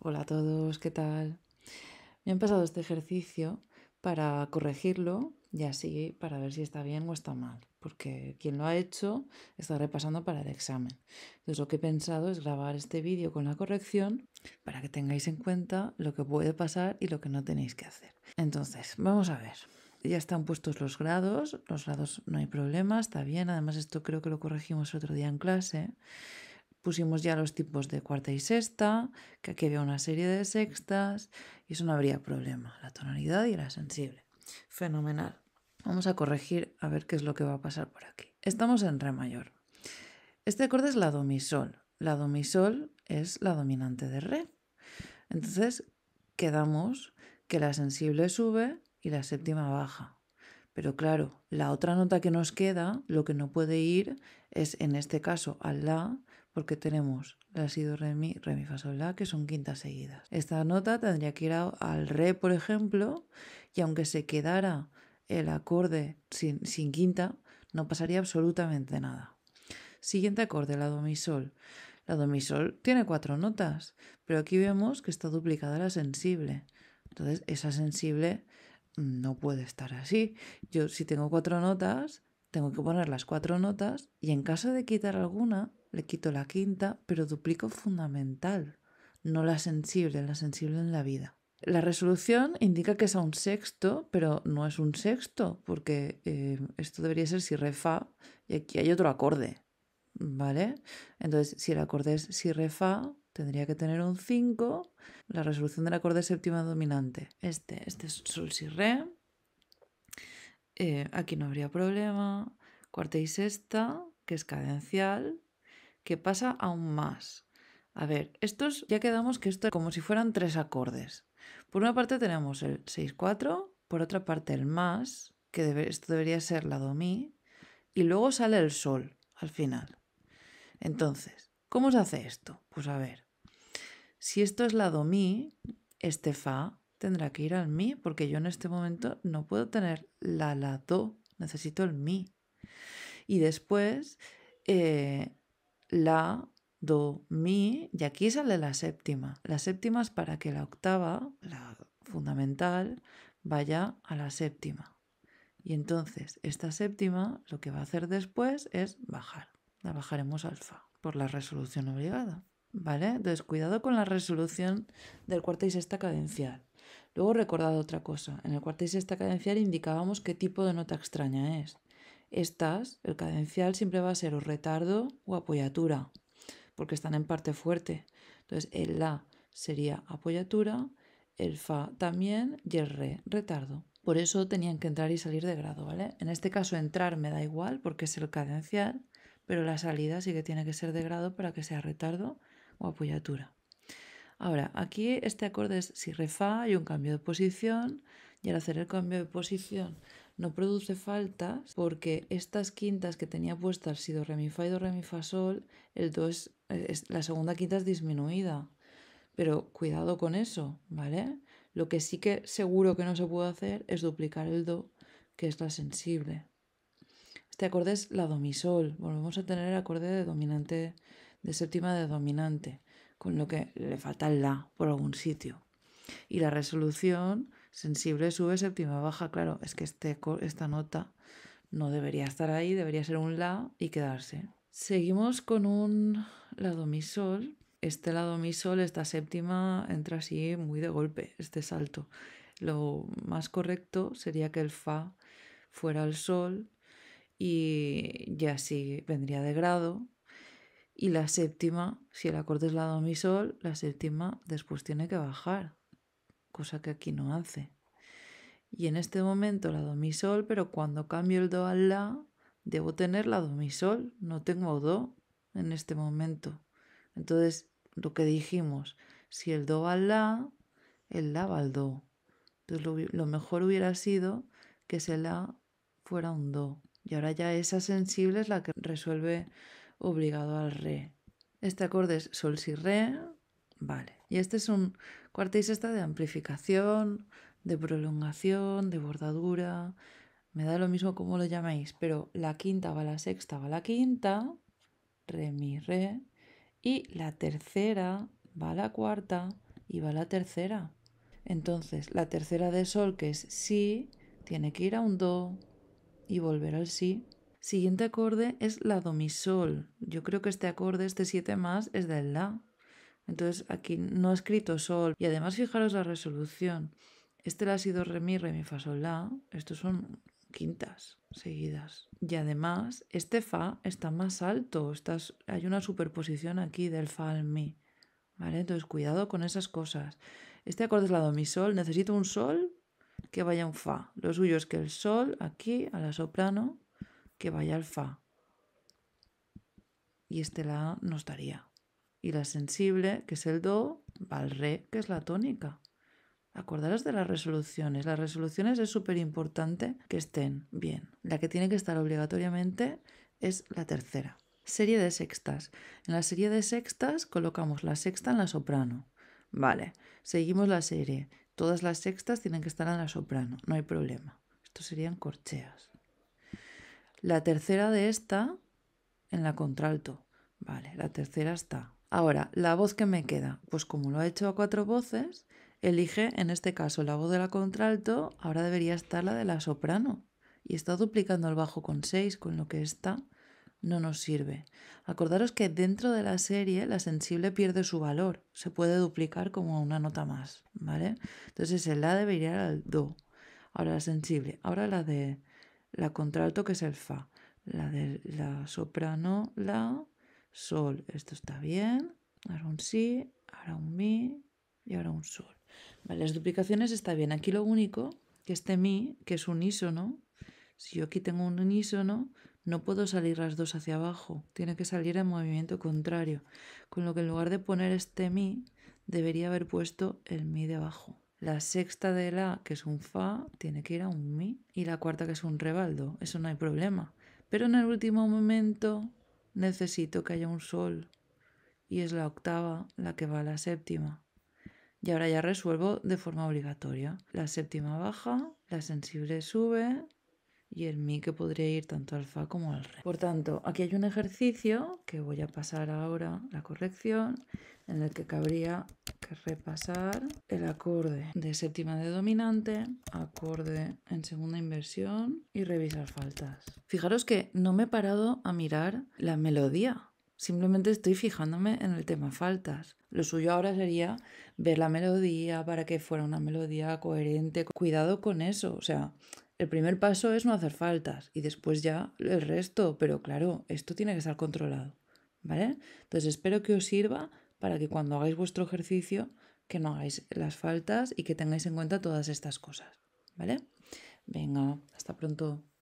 Hola a todos, ¿qué tal? Me han pasado este ejercicio para corregirlo y así para ver si está bien o está mal, porque quien lo ha hecho está repasando para el examen. Entonces lo que he pensado es grabar este vídeo con la corrección para que tengáis en cuenta lo que puede pasar y lo que no tenéis que hacer. Entonces, vamos a ver. Ya están puestos los grados, los grados no hay problema, está bien, además esto creo que lo corregimos otro día en clase pusimos ya los tipos de cuarta y sexta, que aquí había una serie de sextas, y eso no habría problema, la tonalidad y la sensible. Fenomenal. Vamos a corregir a ver qué es lo que va a pasar por aquí. Estamos en re mayor. Este acorde es la do La do es la dominante de re. Entonces quedamos que la sensible sube y la séptima baja. Pero claro, la otra nota que nos queda, lo que no puede ir es en este caso al la, porque tenemos la sido re mi, re mi fa sol la que son quintas seguidas. Esta nota tendría que ir al re, por ejemplo, y aunque se quedara el acorde sin, sin quinta, no pasaría absolutamente nada. Siguiente acorde, la do mi sol. La do mi sol tiene cuatro notas, pero aquí vemos que está duplicada la sensible. Entonces, esa sensible mm, no puede estar así. Yo si tengo cuatro notas, tengo que poner las cuatro notas y en caso de quitar alguna, le quito la quinta, pero duplico fundamental, no la sensible, la sensible en la vida. La resolución indica que es a un sexto, pero no es un sexto, porque eh, esto debería ser si re fa, y aquí hay otro acorde, ¿vale? Entonces, si el acorde es si re fa, tendría que tener un 5, la resolución del acorde séptima dominante. Este, este es sol si re, eh, aquí no habría problema, cuarta y sexta, que es cadencial, que pasa aún más. A ver, estos ya quedamos que esto es como si fueran tres acordes. Por una parte tenemos el 6-4, por otra parte el más, que debe, esto debería ser la do mi, y luego sale el sol al final. Entonces, ¿cómo se hace esto? Pues a ver, si esto es la do mi, este fa tendrá que ir al mi, porque yo en este momento no puedo tener la la do, necesito el mi. Y después, eh, la, do, mi, y aquí sale la séptima. La séptima es para que la octava, la fundamental, vaya a la séptima. Y entonces esta séptima lo que va a hacer después es bajar. La bajaremos alfa por la resolución obligada. ¿Vale? Entonces cuidado con la resolución del cuarta y sexta cadencial. Luego recordad otra cosa. En el cuarta y sexta cadencial indicábamos qué tipo de nota extraña es. Estas, el cadencial siempre va a ser o retardo o apoyatura, porque están en parte fuerte. Entonces, el la sería apoyatura, el fa también y el re, retardo. Por eso tenían que entrar y salir de grado, ¿vale? En este caso entrar me da igual porque es el cadencial, pero la salida sí que tiene que ser de grado para que sea retardo o apoyatura. Ahora, aquí este acorde es si re fa, hay un cambio de posición, y al hacer el cambio de posición no produce faltas porque estas quintas que tenía puestas, si do re mi fa y do re mi fa sol, el la segunda quinta es disminuida. Pero cuidado con eso, ¿vale? Lo que sí que seguro que no se puede hacer es duplicar el do, que es la sensible. Este acorde es la do mi sol. Volvemos a tener el acorde de dominante de séptima de dominante, con lo que le falta el la por algún sitio. Y la resolución Sensible sube, séptima baja. Claro, es que este, esta nota no debería estar ahí, debería ser un La y quedarse. Seguimos con un lado mi sol. Este lado mi sol, esta séptima, entra así muy de golpe, este salto. Lo más correcto sería que el Fa fuera el sol y ya así vendría de grado. Y la séptima, si el acorde es la do mi sol, la séptima después tiene que bajar cosa que aquí no hace. Y en este momento la do mi sol, pero cuando cambio el do al la, debo tener la do mi sol, no tengo do en este momento. Entonces, lo que dijimos, si el do va al la, el la va al do. Entonces, lo, mejor hubiera sido que ese la fuera un do. Y ahora ya esa sensible es la que resuelve obligado al re. Este acorde es sol si re, vale. Y este es un Cuarta y de amplificación, de prolongación, de bordadura. Me da lo mismo como lo llaméis, pero la quinta va a la sexta, va a la quinta, re, mi, re. Y la tercera va a la cuarta y va a la tercera. Entonces, la tercera de sol, que es si, tiene que ir a un do y volver al si. Siguiente acorde es la do mi sol. Yo creo que este acorde, este 7 más, es del la. Entonces aquí no ha escrito sol. Y además fijaros la resolución. Este la ha sido re mi, re mi, fa, sol, la. Estos son quintas seguidas. Y además este fa está más alto. hay una superposición aquí del fa al mi. ¿Vale? Entonces cuidado con esas cosas. Este acorde es la do mi sol. Necesito un sol que vaya un fa. Lo suyo es que el sol aquí a la soprano que vaya al fa. Y este la no estaría y la sensible, que es el do, va al re, que es la tónica. Acordaros de las resoluciones. Las resoluciones es súper importante que estén bien. La que tiene que estar obligatoriamente es la tercera. Serie de sextas. En la serie de sextas colocamos la sexta en la soprano. Vale, seguimos la serie. Todas las sextas tienen que estar en la soprano, no hay problema. Esto serían corcheas. La tercera de esta en la contralto. Vale, la tercera está Ahora, la voz que me queda, pues como lo ha hecho a cuatro voces, elige en este caso la voz de la contralto, ahora debería estar la de la soprano. Y está duplicando el bajo con seis, con lo que está no nos sirve. Acordaros que dentro de la serie la sensible pierde su valor, se puede duplicar como una nota más, ¿vale? Entonces el la debería ir al do. Ahora la sensible, ahora la de la contralto que es el fa, la de la soprano la sol. Esto está bien. Ahora un si, ahora un mi y ahora un sol. las duplicaciones está bien. Aquí lo único que este mi, que es unísono, si yo aquí tengo un unísono, no puedo salir las dos hacia abajo. Tiene que salir en movimiento contrario. Con lo que en lugar de poner este mi, debería haber puesto el mi de abajo. La sexta de la, que es un fa, tiene que ir a un mi. Y la cuarta, que es un rebaldo. Eso no hay problema. Pero en el último momento necesito que haya un sol y es la octava la que va a la séptima. Y ahora ya resuelvo de forma obligatoria. La séptima baja, la sensible sube, y el mi que podría ir tanto al fa como al re. Por tanto, aquí hay un ejercicio que voy a pasar ahora la corrección en el que cabría que repasar el acorde de séptima de dominante, acorde en segunda inversión y revisar faltas. Fijaros que no me he parado a mirar la melodía, simplemente estoy fijándome en el tema faltas. Lo suyo ahora sería ver la melodía para que fuera una melodía coherente. Cuidado con eso, o sea, el primer paso es no hacer faltas y después ya el resto, pero claro, esto tiene que estar controlado, ¿vale? Entonces espero que os sirva para que cuando hagáis vuestro ejercicio, que no hagáis las faltas y que tengáis en cuenta todas estas cosas, ¿vale? Venga, hasta pronto.